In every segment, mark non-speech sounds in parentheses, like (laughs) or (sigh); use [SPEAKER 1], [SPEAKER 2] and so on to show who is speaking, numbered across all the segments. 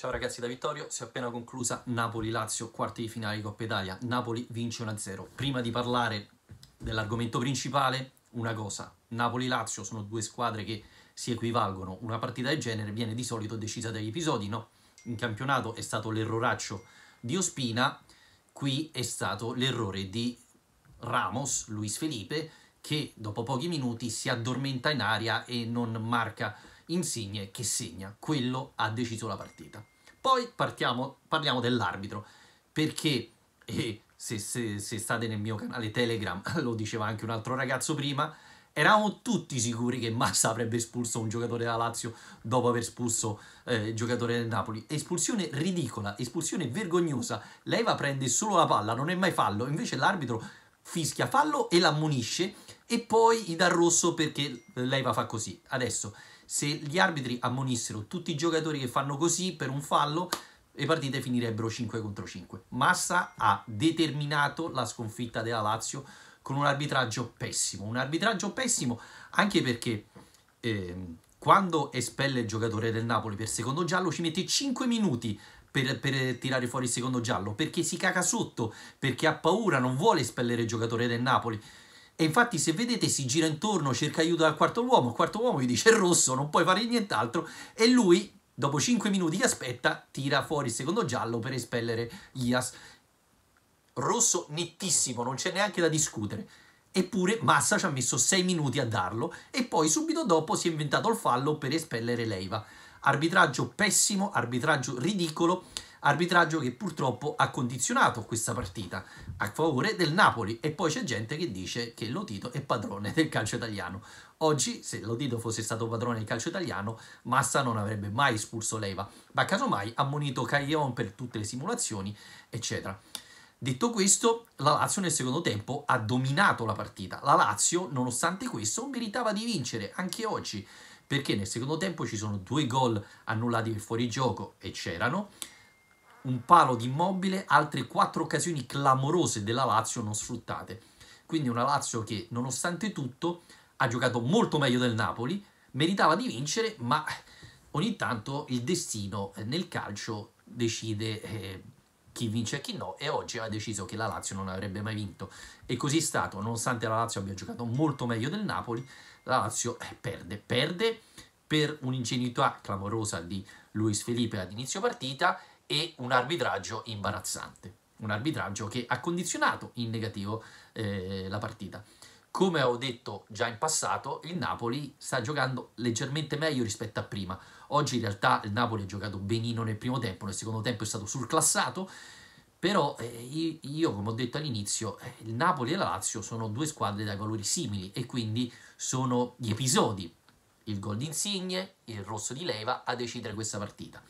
[SPEAKER 1] Ciao ragazzi da Vittorio, si è appena conclusa Napoli-Lazio, quarti di finale di Coppa Italia. Napoli vince 1-0. Prima di parlare dell'argomento principale, una cosa. Napoli-Lazio sono due squadre che si equivalgono. Una partita del genere viene di solito decisa dagli episodi, no? In campionato è stato l'erroraccio di Ospina, qui è stato l'errore di Ramos, Luis Felipe, che dopo pochi minuti si addormenta in aria e non marca Insigne che segna, quello ha deciso la partita. Poi partiamo, parliamo dell'arbitro, perché eh, se, se, se state nel mio canale Telegram, (laughs) lo diceva anche un altro ragazzo prima, eravamo tutti sicuri che Massa avrebbe espulso un giocatore della Lazio dopo aver espulso eh, il giocatore del Napoli. Espulsione ridicola, espulsione vergognosa. Lei prende solo la palla, non è mai fallo. Invece l'arbitro fischia fallo e l'ammonisce e poi gli dà rosso perché lei va a fa così. Adesso, se gli arbitri ammonissero tutti i giocatori che fanno così per un fallo, le partite finirebbero 5 contro 5. Massa ha determinato la sconfitta della Lazio con un arbitraggio pessimo. Un arbitraggio pessimo anche perché eh, quando espelle il giocatore del Napoli per secondo giallo ci mette 5 minuti per, per, tirare fuori il secondo giallo perché si caca sotto, perché ha paura, non vuole espellere il giocatore del Napoli. E infatti se vedete si gira intorno, cerca aiuto dal quarto uomo, il quarto uomo gli dice rosso, non puoi fare nient'altro, e lui, dopo 5 minuti che aspetta, tira fuori il secondo giallo per espellere Ias. Rosso nettissimo, non c'è neanche da discutere. Eppure Massa ci ha messo 6 minuti a darlo e poi subito dopo si è inventato il fallo per espellere Leiva. Arbitraggio pessimo, arbitraggio ridicolo arbitraggio che purtroppo ha condizionato questa partita a favore del Napoli e poi c'è gente che dice che Lotito è padrone del calcio italiano. Oggi, se Lotito fosse stato padrone del calcio italiano, Massa non avrebbe mai espulso Leva, ma casomai ha monito Caglion per tutte le simulazioni, eccetera. Detto questo, la Lazio nel secondo tempo ha dominato la partita. La Lazio, nonostante questo, meritava di vincere anche oggi, perché nel secondo tempo ci sono due gol annullati per fuorigioco e c'erano, un palo di immobile, altre quattro occasioni clamorose della Lazio non sfruttate. Quindi una Lazio che, nonostante tutto, ha giocato molto meglio del Napoli, meritava di vincere, ma ogni tanto il destino eh, nel calcio decide eh, chi vince e chi no e oggi ha deciso che la Lazio non avrebbe mai vinto e così è stato, nonostante la Lazio abbia giocato molto meglio del Napoli, la Lazio eh, perde, perde per un'ingenuità clamorosa di Luis Felipe ad inizio partita e un arbitraggio imbarazzante, un arbitraggio che ha condizionato in negativo eh, la partita. Come ho detto già in passato, il Napoli sta giocando leggermente meglio rispetto a prima. Oggi in realtà il Napoli ha giocato benino nel primo tempo, nel secondo tempo è stato surclassato, però eh, io, come ho detto all'inizio, eh, il Napoli e la Lazio sono due squadre dai valori simili e quindi sono gli episodi, il gol di Insigne, il rosso di Leiva, a decidere questa partita.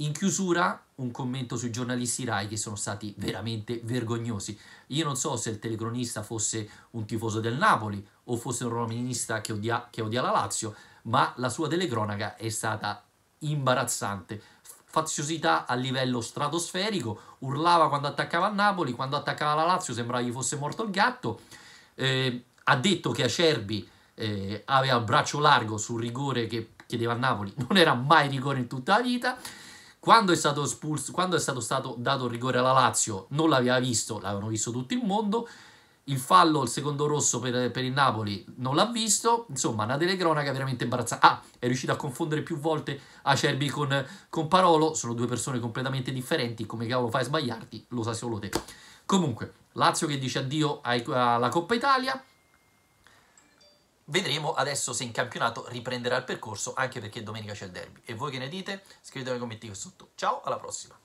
[SPEAKER 1] In chiusura un commento sui giornalisti Rai che sono stati veramente vergognosi. Io non so se il telecronista fosse un tifoso del Napoli o fosse un romanista che odia, che odia la Lazio, ma la sua telecronaca è stata imbarazzante. Faziosità a livello stratosferico, urlava quando attaccava il Napoli, quando attaccava la Lazio sembrava gli fosse morto il gatto. Eh, ha detto che Acerbi eh, aveva il braccio largo sul rigore che chiedeva a Napoli, non era mai rigore in tutta la vita. Quando è stato espulso, quando è stato, stato dato il rigore alla Lazio, non l'aveva visto, l'avevano visto tutto il mondo. Il fallo, il secondo rosso per, per il Napoli, non l'ha visto. Insomma, una telecronaca veramente imbarazzata. Ah, è riuscito a confondere più volte Acerbi con, con Parolo. Sono due persone completamente differenti. Come cavolo fai a sbagliarti? Lo sai solo te. Comunque, Lazio che dice addio alla Coppa Italia Vedremo adesso se in campionato riprenderà il percorso, anche perché domenica c'è il derby. E voi che ne dite? Scrivete nei commenti qui sotto. Ciao, alla prossima!